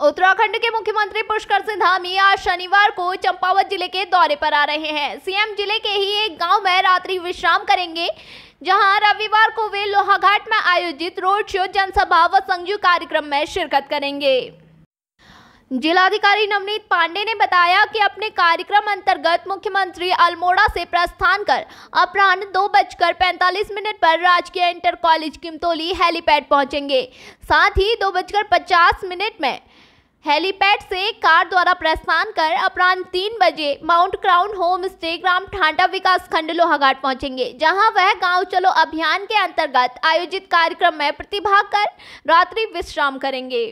उत्तराखंड के मुख्यमंत्री पुष्कर सिंह धामी आज शनिवार को चंपावत जिले के दौरे पर आ रहे हैं सीएम जिले के ही एक गांव में रात्रि विश्राम करेंगे जहां रविवार को वे लोहाघाट में आयोजित रोड शो जनसभा व संयुक्त कार्यक्रम में शिरकत करेंगे जिलाधिकारी नवनीत पांडे ने बताया कि अपने कार्यक्रम अंतर्गत मुख्यमंत्री अल्मोड़ा से प्रस्थान कर अपराह्न दो बजकर पैंतालीस मिनट पर राजकीय इंटर कॉलेज किमतोली हेलीपैड पहुंचेंगे साथ ही दो बजकर पचास मिनट में हेलीपैड से कार द्वारा प्रस्थान कर अपराह्न तीन बजे माउंट क्राउन होम स्टे ग्राम ठांडा विकास खंड लोहाघाट पहुंचेंगे जहां वह गांव चलो अभियान के अंतर्गत आयोजित कार्यक्रम में प्रतिभाग कर रात्रि विश्राम करेंगे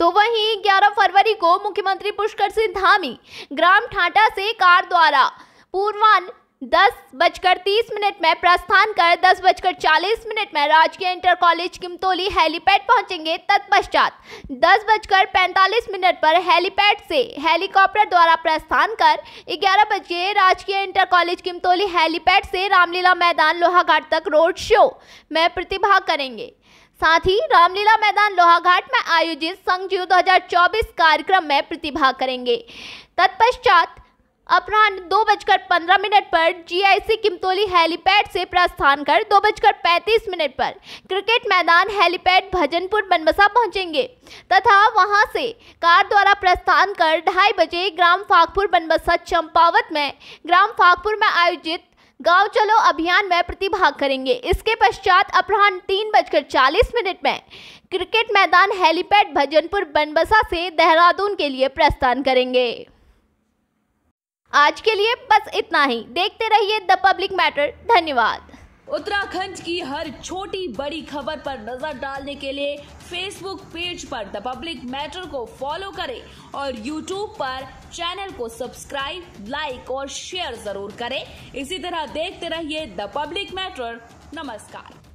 तो वहीं 11 फरवरी को मुख्यमंत्री पुष्कर सिंह धामी ग्राम ठाटा से कार द्वारा पूर्वान दस बजकर तीस मिनट में प्रस्थान कर दस बजकर चालीस मिनट में राजकीय इंटर कॉलेज किमतोली हेलीपैड पहुंचेंगे तत्पश्चात दस बजकर पैंतालीस मिनट पर हेलीपैड से हेलीकॉप्टर द्वारा प्रस्थान कर ग्यारह बजे राजकीय इंटर कॉलेज किमतोली हेलीपैड से रामलीला मैदान लोहाघाट तक रोड शो में प्रतिभाग करेंगे साथ ही रामलीला मैदान लोहाघाट में आयोजित संघ जीव 2024 कार्यक्रम में प्रतिभाग करेंगे तत्पश्चात अपराह्न दो बजकर पंद्रह मिनट पर जीआईसी किमतोली हेलीपैड से प्रस्थान कर दो बजकर पैंतीस मिनट पर क्रिकेट मैदान हेलीपैड भजनपुर बनबसा पहुंचेंगे तथा वहां से कार द्वारा प्रस्थान कर ढाई बजे ग्राम फागपुर बनबसा चंपावत में ग्राम फागपुर में आयोजित गांव चलो अभियान में प्रतिभाग करेंगे इसके पश्चात अपराह्न तीन बजकर चालीस मिनट में क्रिकेट मैदान हेलीपैड भजनपुर बनबसा से देहरादून के लिए प्रस्थान करेंगे आज के लिए बस इतना ही देखते रहिए द पब्लिक मैटर धन्यवाद उत्तराखंड की हर छोटी बड़ी खबर पर नजर डालने के लिए फेसबुक पेज पर द पब्लिक मैटर को फॉलो करें और यूट्यूब पर चैनल को सब्सक्राइब लाइक और शेयर जरूर करें इसी तरह देखते रहिए द पब्लिक मैटर नमस्कार